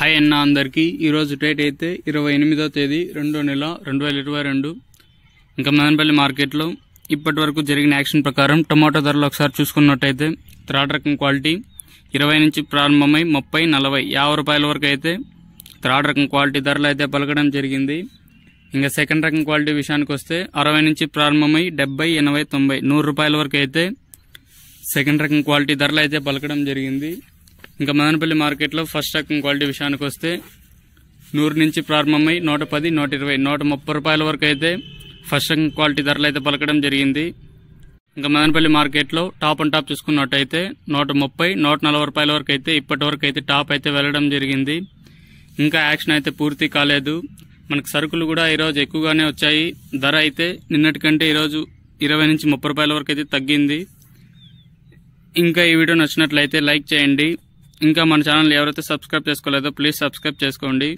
hi అన్న అందరికీ ఈరోజు డేట్ అయితే ఇరవై ఎనిమిదో తేదీ రెండో నెల రెండు వేల ఇరవై రెండు ఇంకా మదనపల్లి మార్కెట్లో ఇప్పటి వరకు జరిగిన యాక్షన్ ప్రకారం టమాటో ధరలు ఒకసారి చూసుకున్నట్టయితే త్రాడ్ రకం క్వాలిటీ ఇరవై నుంచి ప్రారంభమై ముప్పై నలభై యాభై రూపాయల వరకు అయితే త్రాడ్ రకం క్వాలిటీ ధరలు అయితే పలకడం జరిగింది ఇంకా సెకండ్ రకం క్వాలిటీ విషయానికి వస్తే అరవై నుంచి ప్రారంభమై డెబ్బై ఎనభై తొంభై నూరు రూపాయల వరకు అయితే సెకండ్ రకం క్వాలిటీ ధరలు అయితే పలకడం జరిగింది ఇంకా మదనపల్లి మార్కెట్లో ఫస్ట్ రకం క్వాలిటీ విషయానికి వస్తే నూరు నుంచి ప్రారంభమై నూట పది నూట ఇరవై నూట ముప్పై రూపాయల వరకు అయితే ఫస్ట్ రకం క్వాలిటీ ధరలు అయితే పలకడం జరిగింది ఇంకా మదనపల్లి మార్కెట్లో టాప్ అండ్ టాప్ చూసుకున్నట్టయితే నూట ముప్పై నూట నలభై రూపాయల వరకు అయితే ఇప్పటి వరకు అయితే టాప్ అయితే వెళ్ళడం జరిగింది ఇంకా యాక్షన్ అయితే పూర్తి కాలేదు మనకు సరుకులు కూడా ఈరోజు ఎక్కువగానే వచ్చాయి ధర అయితే నిన్నటికంటే ఈరోజు ఇరవై నుంచి ముప్పై రూపాయల వరకు అయితే తగ్గింది ఇంకా ఈ వీడియో నచ్చినట్లయితే లైక్ చేయండి ఇంకా మన ఛానల్ ఎవరైతే సబ్స్క్రైబ్ చేసుకోలేదో ప్లీజ్ సబ్స్క్రైబ్ చేసుకోండి